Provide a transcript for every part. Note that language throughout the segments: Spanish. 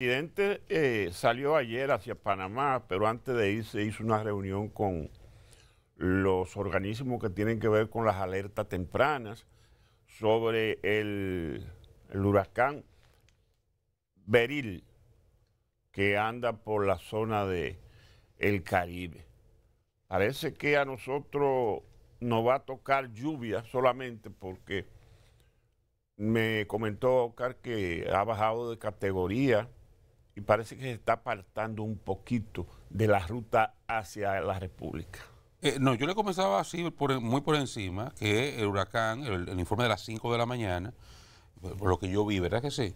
El presidente eh, salió ayer hacia Panamá, pero antes de irse hizo una reunión con los organismos que tienen que ver con las alertas tempranas sobre el, huracán Beril que anda por la zona de Caribe. Parece que a nosotros nos va a tocar lluvia solamente porque me comentó Oscar que ha bajado de categoría y parece que se está apartando un poquito de la ruta hacia la República. Eh, no, yo le comenzaba así, muy por encima, que el huracán, el, informe de las 5 de la mañana, por, lo que yo vi, ¿verdad que sí?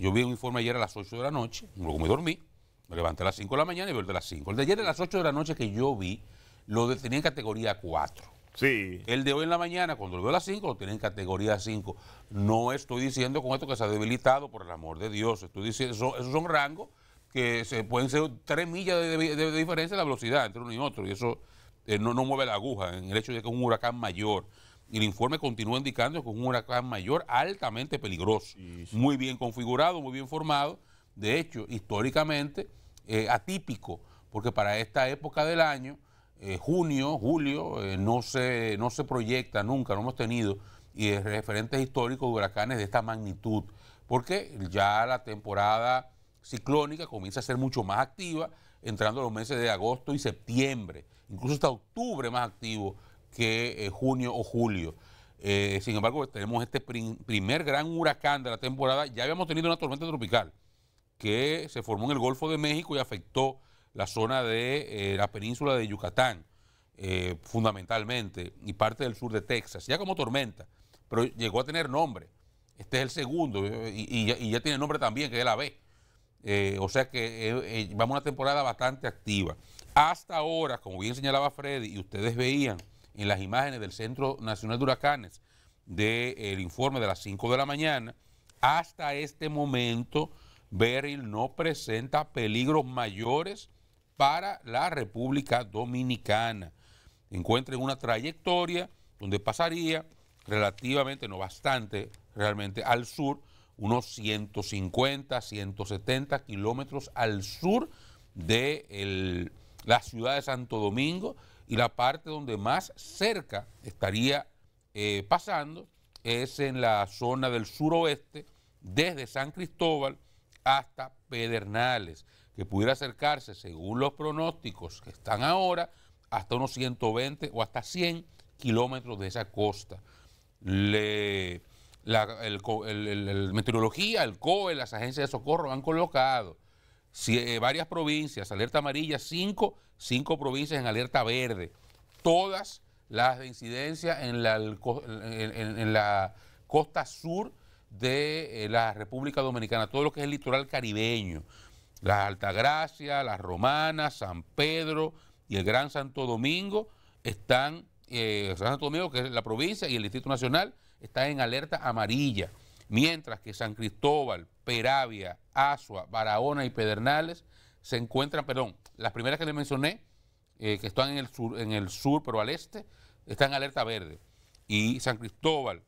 yo vi un informe ayer a las 8 de la noche, luego me dormí, me levanté a las 5 de la mañana y vi el de las 5. El de ayer a las 8 de la noche que yo vi, lo tenía en categoría 4. El de hoy en la mañana, cuando lo veo a las 5, lo tiene en categoría 5. No estoy diciendo con esto que se ha debilitado, por el amor de Dios. Estoy diciendo, esos son rangos que se pueden ser tres millas de, diferencia de la velocidad entre uno y otro. Y eso eh, no, mueve la aguja en el hecho de que es un huracán mayor. Y el informe continúa indicando que es un huracán mayor altamente peligroso. Muy bien configurado, muy bien formado. De hecho, históricamente eh, atípico, porque para esta época del año eh, junio, julio, eh, no, se, no se proyecta nunca, no hemos tenido y referentes históricos de huracanes de esta magnitud, porque ya la temporada ciclónica comienza a ser mucho más activa, entrando los meses de agosto y septiembre, incluso hasta octubre más activo que eh, junio o julio. sin embargo, tenemos este primer gran huracán de la temporada. Ya habíamos tenido una tormenta tropical que se formó en el Golfo de México y afectó la zona de eh, la península de Yucatán, eh, fundamentalmente, y parte del sur de Texas, ya como tormenta, pero llegó a tener nombre. Este es el segundo, eh, y, ya, tiene nombre también, que es la B. o sea que vamos a una temporada bastante activa. Hasta ahora, como bien señalaba Freddy, y ustedes veían en las imágenes del Centro Nacional de Huracanes del informe de las 5 de la mañana, hasta este momento, Beryl no presenta peligros mayores para la República Dominicana. Encuentren una trayectoria donde pasaría relativamente, no bastante, realmente al sur, unos 150, 170 kilómetros al sur de la ciudad de Santo Domingo y la parte donde más cerca estaría eh, pasando es en la zona del suroeste, desde San Cristóbal hasta Pedernales que pudiera acercarse, según los pronósticos que están ahora, hasta unos 120 o hasta 100 kilómetros de esa costa. la meteorología, el COE, las agencias de socorro han colocado eh, varias provincias, alerta amarilla, 5, 5 provincias en alerta verde. Todas las de incidencia en la, costa sur de eh, la República Dominicana, todo lo que es el litoral caribeño. La Altagracia, las Romanas, San Pedro y el Gran Santo Domingo están, eh, Santo Domingo, que es la provincia, y el Distrito Nacional está en alerta amarilla. Mientras que San Cristóbal, Peravia, Asua, Barahona y Pedernales se encuentran, perdón, las primeras que les mencioné, eh, que están en el, sur, en el sur, pero al este, están en alerta verde. Y San Cristóbal,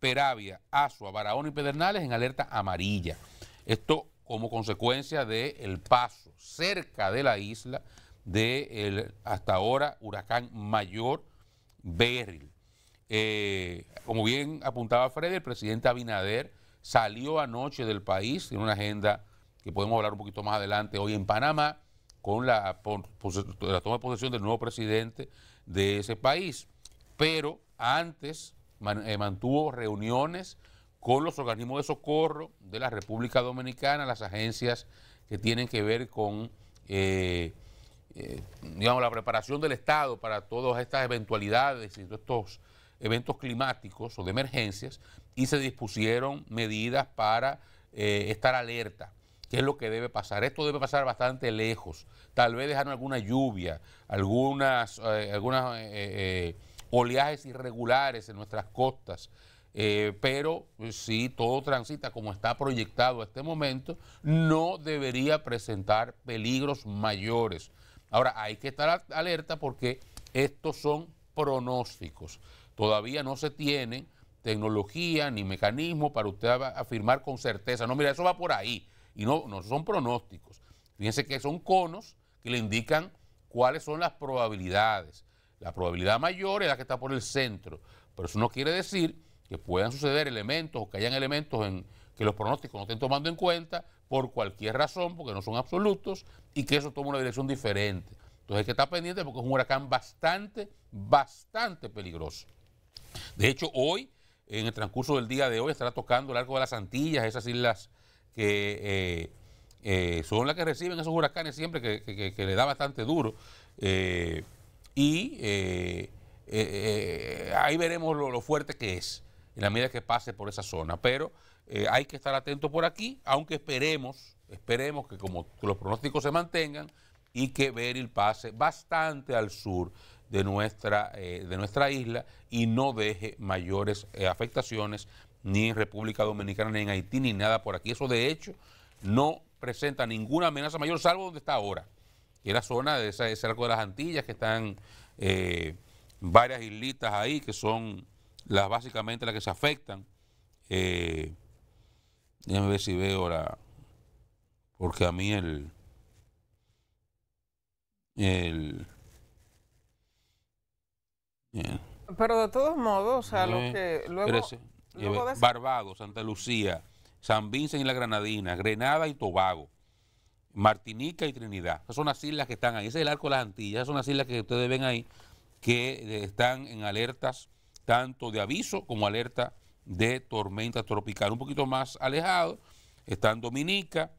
Peravia, Asua, Barahona y Pedernales en alerta amarilla. Esto como consecuencia del paso cerca de la isla del hasta ahora huracán mayor Beryl. Eh, como bien apuntaba Freddy, el presidente Abinader salió anoche del país en una agenda que podemos hablar un poquito más adelante hoy en Panamá con la, toma de posesión del nuevo presidente de ese país. Pero antes eh, mantuvo reuniones con los organismos de socorro de la República Dominicana, las agencias que tienen que ver con eh, eh, digamos, la preparación del Estado para todas estas eventualidades y estos eventos climáticos o de emergencias, y se dispusieron medidas para eh, estar alerta. ¿Qué es lo que debe pasar? Esto debe pasar bastante lejos. Tal vez dejaron alguna lluvia, algunas, algunas oleajes irregulares en nuestras costas eh, pero si pues, todo transita como está proyectado a este momento, no debería presentar peligros mayores. Ahora, hay que estar alerta porque estos son pronósticos. Todavía no se tiene tecnología ni mecanismo para usted afirmar con certeza, no, mira, eso va por ahí. Y no, no son pronósticos. Fíjense que son conos que le indican cuáles son las probabilidades. La probabilidad mayor es la que está por el centro, pero eso no quiere decir que puedan suceder elementos o que hayan elementos que los pronósticos no estén tomando en cuenta por cualquier razón, porque no son absolutos, y que eso tome una dirección diferente. Entonces hay que estar pendiente porque es un huracán bastante, bastante peligroso. De hecho, hoy, en el transcurso del día de hoy, estará tocando el arco de las Antillas, esas islas que eh, eh, son las que reciben esos huracanes siempre, que, le da bastante duro. Eh, y ahí veremos lo fuerte que es en la medida que pase por esa zona. Pero eh, hay que estar atento por aquí, aunque esperemos, esperemos que como los pronósticos se mantengan y que Beryl pase bastante al sur de nuestra, eh, de nuestra isla y no deje mayores eh, afectaciones ni en República Dominicana, ni en Haití, ni nada por aquí. Eso de hecho no presenta ninguna amenaza mayor, salvo donde está ahora, que es la zona de ese, ese arco de las Antillas, que están varias islitas ahí que son las básicamente las que se afectan. Eh, déjame ver si veo la. Porque a mí el. El. Eh. Pero de todos modos, o sea, lo eh, que. Luego, eh, Barbados, Santa Lucía, San Vincent y la Granadina, Grenada y Tobago. Martinica y Trinidad. Esas son las islas que están ahí. Ese es el arco de las Antillas. son las islas que ustedes ven ahí que están en alertas tanto de aviso como alerta de tormenta tropical. Un poquito más alejado están Dominica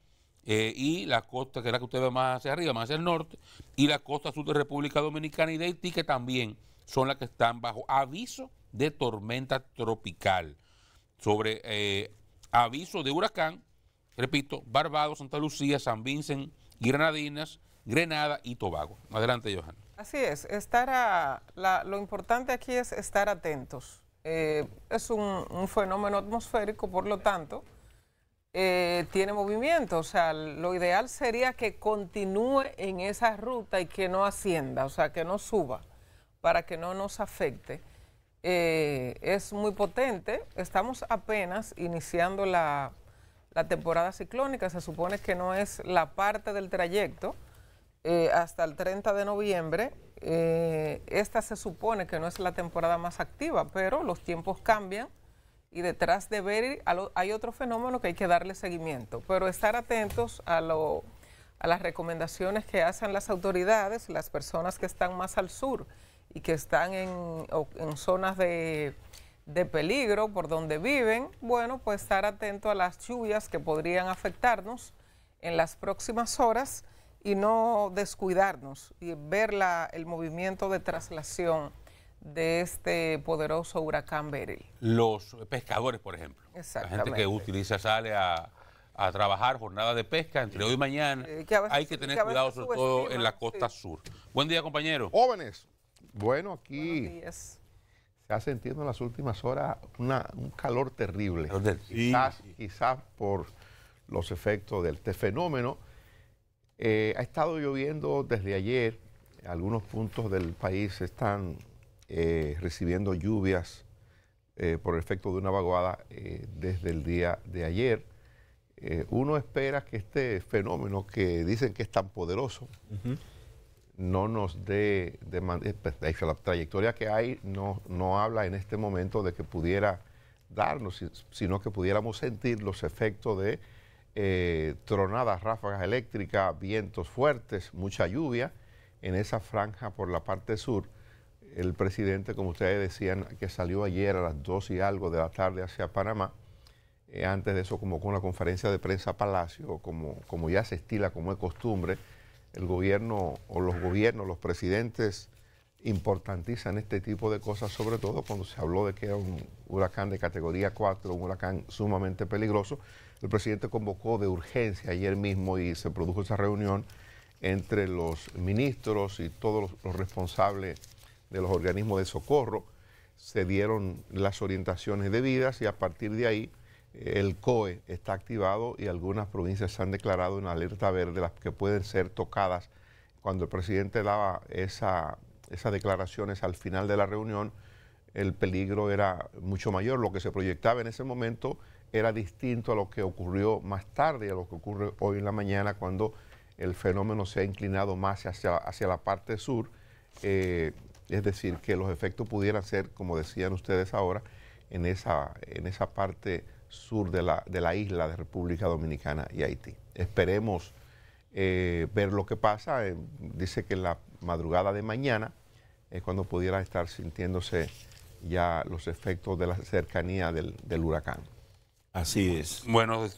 eh, y la costa, que es la que usted ve más hacia arriba, más hacia el norte, y la costa sur de República Dominicana y de Haití, que también son las que están bajo aviso de tormenta tropical. Sobre eh, aviso de huracán, repito, Barbados, Santa Lucía, San Vincent, Granadinas, Grenada y Tobago. Adelante, Johan. Así es, lo importante aquí es estar atentos. Eh, es un, fenómeno atmosférico, por lo tanto, eh, tiene movimiento. O sea, lo ideal sería que continúe en esa ruta y que no ascienda, o sea, que no suba, para que no nos afecte. Eh, es muy potente. Estamos apenas iniciando la temporada ciclónica. Se supone que no es la parte del trayecto eh, hasta el 30 de noviembre. Eh, esta se supone que no es la temporada más activa, pero los tiempos cambian y detrás de ver hay otro fenómeno que hay que darle seguimiento, pero estar atentos a, lo, a las recomendaciones que hacen las autoridades, las personas que están más al sur y que están en, zonas de, de peligro por donde viven, bueno, pues estar atento a las lluvias que podrían afectarnos en las próximas horas y no descuidarnos y ver la, el movimiento de traslación de este poderoso huracán Beryl. Los pescadores, por ejemplo. Exactamente. La gente que utiliza, sale a, trabajar jornada de pesca entre hoy y mañana. hay que tener cuidado, sobre todo en la costa sur. Buen día, compañeros. Jóvenes, bueno, aquí se ha sentido en las últimas horas una, un calor terrible. quizás, quizás por los efectos de este fenómeno eh, ha estado lloviendo desde ayer. Algunos puntos del país están eh, recibiendo lluvias eh, por efecto de una vaguada desde el día de ayer. uno espera que este fenómeno que dicen que es tan poderoso no nos dé, de, pues, la trayectoria que hay no, no habla en este momento de que pudiera darnos, sino que pudiéramos sentir los efectos de eh, tronadas, ráfagas eléctricas, vientos fuertes, mucha lluvia en esa franja por la parte sur. El presidente, como ustedes decían, que salió ayer a las 2 y algo de la tarde hacia Panamá, eh, antes de eso como con la conferencia de prensa Palacio, como, como ya se estila, como es costumbre, el gobierno o los gobiernos, los presidentes importantizan este tipo de cosas, sobre todo cuando se habló de que era un huracán de categoría 4, un huracán sumamente peligroso, el presidente convocó de urgencia ayer mismo y se produjo esa reunión entre los ministros y todos los, responsables de los organismos de socorro. Se dieron las orientaciones debidas y a partir de ahí eh, el COE está activado y algunas provincias se han declarado en alerta verde, las que pueden ser tocadas. Cuando el presidente daba esas declaraciones al final de la reunión, el peligro era mucho mayor. Lo que se proyectaba en ese momento era distinto a lo que ocurrió más tarde, a lo que ocurre hoy en la mañana cuando el fenómeno se ha inclinado más hacia, hacia la parte sur, eh, es decir, que los efectos pudieran ser, como decían ustedes ahora, en esa, en esa parte sur de la, de la isla de República Dominicana y Haití. Esperemos eh, ver lo que pasa. dice que en la madrugada de mañana es cuando pudiera estar sintiéndose ya los efectos de la cercanía del huracán. Así es. Bueno, usted